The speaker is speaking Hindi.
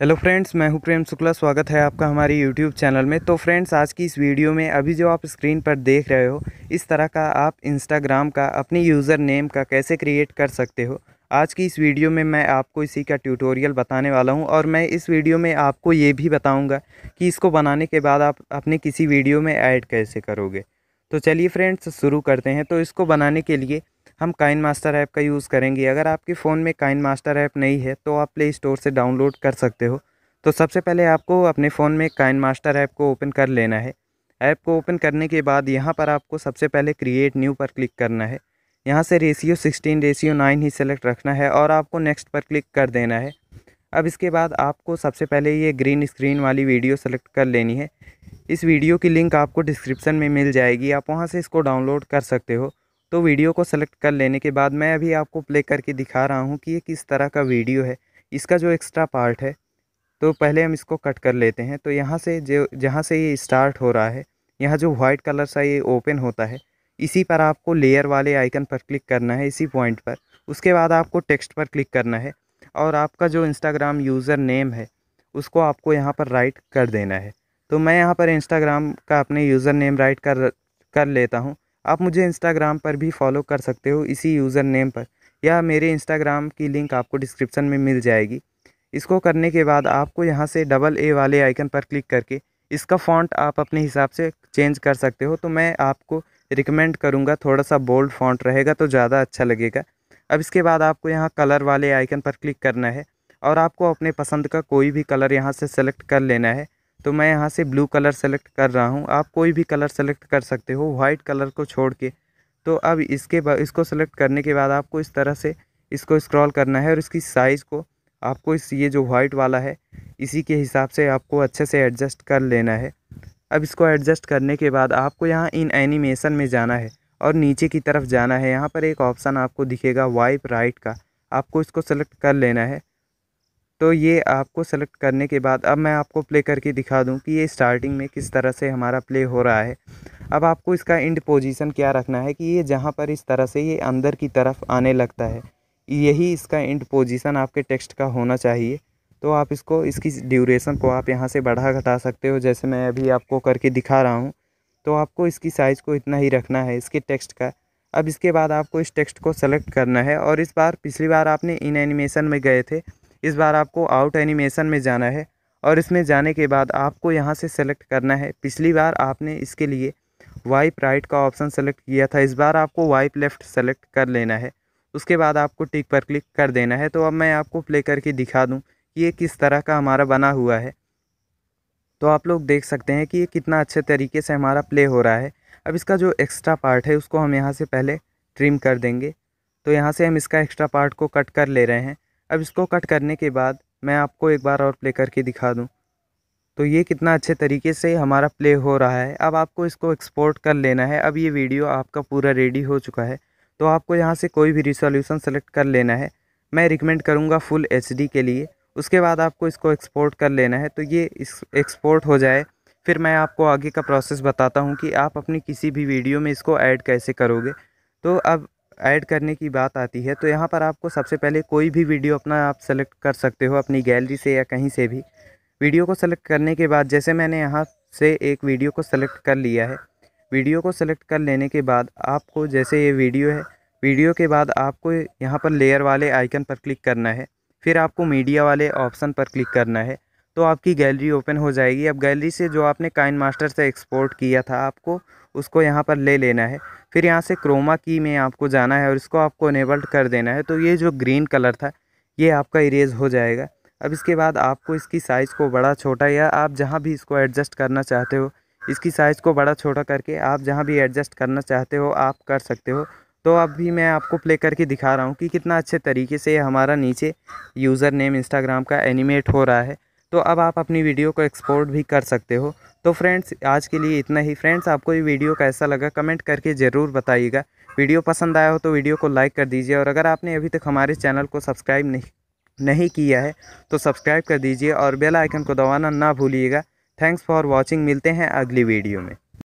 हेलो फ्रेंड्स मैं हूं प्रेम शुक्ला स्वागत है आपका हमारे यूट्यूब चैनल में तो फ्रेंड्स आज की इस वीडियो में अभी जो आप स्क्रीन पर देख रहे हो इस तरह का आप इंस्टाग्राम का अपने यूज़र नेम का कैसे क्रिएट कर सकते हो आज की इस वीडियो में मैं आपको इसी का ट्यूटोरियल बताने वाला हूं और मैं इस वीडियो में आपको ये भी बताऊँगा कि इसको बनाने के बाद आप अपने किसी वीडियो में ऐड कैसे करोगे तो चलिए फ्रेंड्स शुरू करते हैं तो इसको बनाने के लिए हम काइन मास्टर ऐप का यूज़ करेंगे अगर आपके फ़ोन में काइन मास्टर ऐप नहीं है तो आप प्ले स्टोर से डाउनलोड कर सकते हो तो सबसे पहले आपको अपने फ़ोन में काइन मास्टर ऐप को ओपन कर लेना है ऐप को ओपन करने के बाद यहाँ पर आपको सबसे पहले क्रिएट न्यू पर क्लिक करना है यहाँ से रेशियो सिक्सटीन रेशियो नाइन ही सेलेक्ट रखना है और आपको नेक्स्ट पर क्लिक कर देना है अब इसके बाद आपको सबसे पहले ये ग्रीन स्क्रीन वाली वीडियो सेलेक्ट कर लेनी है इस वीडियो की लिंक आपको डिस्क्रिप्शन में मिल जाएगी आप वहाँ से इसको डाउनलोड कर सकते हो तो वीडियो को सेलेक्ट कर लेने के बाद मैं अभी आपको प्ले करके दिखा रहा हूँ कि ये किस तरह का वीडियो है इसका जो एक्स्ट्रा पार्ट है तो पहले हम इसको कट कर लेते हैं तो यहाँ से जो जहाँ से ये स्टार्ट हो रहा है यहाँ जो वाइट कलर सा ये ओपन होता है इसी पर आपको लेयर वाले आइकन पर क्लिक करना है इसी पॉइंट पर उसके बाद आपको टेक्स्ट पर क्लिक करना है और आपका जो इंस्टाग्राम यूज़र नेम है उसको आपको यहाँ पर राइट कर देना है तो मैं यहाँ पर इंस्टाग्राम का अपने यूज़र नेम राइट कर कर लेता हूँ आप मुझे इंस्टाग्राम पर भी फॉलो कर सकते हो इसी यूज़र नेम पर या मेरे इंस्टाग्राम की लिंक आपको डिस्क्रिप्शन में मिल जाएगी इसको करने के बाद आपको यहाँ से डबल ए वाले आइकन पर क्लिक करके इसका फ़ॉन्ट आप अपने हिसाब से चेंज कर सकते हो तो मैं आपको रिकमेंड करूँगा थोड़ा सा बोल्ड फ़ॉन्ट रहेगा तो ज़्यादा अच्छा लगेगा अब इसके बाद आपको यहाँ कलर वाले आइकन पर क्लिक करना है और आपको अपने पसंद का कोई भी कलर यहाँ से सेलेक्ट कर लेना है तो मैं यहाँ से ब्लू कलर सेलेक्ट कर रहा हूँ आप कोई भी कलर सेलेक्ट कर सकते हो वाइट कलर को छोड़ के तो अब इसके बाद इसको सेलेक्ट करने के बाद आपको इस तरह से इसको स्क्रॉल करना है और इसकी साइज़ को आपको इस ये जो वाइट वाला है इसी के हिसाब से आपको अच्छे से एडजस्ट कर लेना है अब इसको एडजस्ट करने के बाद आपको यहाँ इन एनिमेशन में जाना है और नीचे की तरफ जाना है यहाँ पर एक ऑप्शन आपको दिखेगा वाइप राइट का आपको इसको सेलेक्ट कर लेना है तो ये आपको सेलेक्ट करने के बाद अब मैं आपको प्ले करके दिखा दूं कि ये स्टार्टिंग में किस तरह से हमारा प्ले हो रहा है अब आपको इसका एंड पोजीशन क्या रखना है कि ये जहाँ पर इस तरह से ये अंदर की तरफ आने लगता है यही इसका एंड पोजीशन आपके टेक्स्ट का होना चाहिए तो आप इसको इसकी ड्यूरेशन को आप यहाँ से बढ़ा घटा सकते हो जैसे मैं अभी आपको करके दिखा रहा हूँ तो आपको इसकी साइज़ को इतना ही रखना है इसके टेक्स्ट का अब इसके बाद आपको इस टेक्स्ट को सेलेक्ट करना है और इस बार पिछली बार आपने इन एनिमेशन में गए थे इस बार आपको आउट एनिमेशन में जाना है और इसमें जाने के बाद आपको यहाँ से सेलेक्ट करना है पिछली बार आपने इसके लिए वाइप राइट का ऑप्शन सेलेक्ट किया था इस बार आपको वाइप लेफ़्ट सेलेक्ट कर लेना है उसके बाद आपको टिक पर क्लिक कर देना है तो अब मैं आपको प्ले करके दिखा दूँ कि ये किस तरह का हमारा बना हुआ है तो आप लोग देख सकते हैं कि ये कितना अच्छे तरीके से हमारा प्ले हो रहा है अब इसका जो एक्स्ट्रा पार्ट है उसको हम यहाँ से पहले ट्रिम कर देंगे तो यहाँ से हम इसका एक्स्ट्रा पार्ट को कट कर ले रहे हैं अब इसको कट करने के बाद मैं आपको एक बार और प्ले करके दिखा दूँ तो ये कितना अच्छे तरीके से हमारा प्ले हो रहा है अब आपको इसको एक्सपोर्ट कर लेना है अब ये वीडियो आपका पूरा रेडी हो चुका है तो आपको यहाँ से कोई भी रिसोल्यूशन सेलेक्ट कर लेना है मैं रिकमेंड करूँगा फुल एच के लिए उसके बाद आपको इसको एक्सपोर्ट कर लेना है तो ये इस एक्सपोर्ट हो जाए फिर मैं आपको आगे का प्रोसेस बताता हूँ कि आप अपनी किसी भी वीडियो में इसको ऐड कैसे करोगे तो अब ऐड करने की बात आती है तो यहाँ पर आपको सबसे पहले कोई भी वीडियो अपना आप सेलेक्ट कर सकते हो अपनी गैलरी से या कहीं से भी वीडियो को सेलेक्ट करने के बाद जैसे मैंने यहाँ से एक वीडियो को सेलेक्ट कर लिया है वीडियो को सेलेक्ट कर लेने के बाद आपको जैसे ये वीडियो है वीडियो के बाद आपको यहाँ पर लेयर वाले आइकन पर क्लिक करना है फिर आपको मीडिया वाले ऑप्शन पर क्लिक करना है तो आपकी गैलरी ओपन हो जाएगी अब गैलरी से जो आपने काइन मास्टर से एक्सपोर्ट किया था आपको उसको यहाँ पर ले लेना है फिर यहाँ से क्रोमा की में आपको जाना है और इसको आपको इनेबल्ड कर देना है तो ये जो ग्रीन कलर था ये आपका इरेज हो जाएगा अब इसके बाद आपको इसकी साइज़ को बड़ा छोटा या आप जहाँ भी इसको एडजस्ट करना चाहते हो इसकी साइज़ को बड़ा छोटा करके आप जहाँ भी एडजस्ट करना चाहते हो आप कर सकते हो तो अब भी मैं आपको प्ले करके दिखा रहा हूँ कि कितना अच्छे तरीके से हमारा नीचे यूज़र नेम इंस्टाग्राम का एनिमेट हो रहा है तो अब आप अपनी वीडियो को एक्सपोर्ट भी कर सकते हो तो फ्रेंड्स आज के लिए इतना ही फ्रेंड्स आपको ये वीडियो कैसा लगा कमेंट करके ज़रूर बताइएगा वीडियो पसंद आया हो तो वीडियो को लाइक कर दीजिए और अगर आपने अभी तक हमारे चैनल को सब्सक्राइब नहीं नहीं किया है तो सब्सक्राइब कर दीजिए और बेल आइकन को दबाना ना भूलिएगा थैंक्स फॉर वॉचिंग मिलते हैं अगली वीडियो में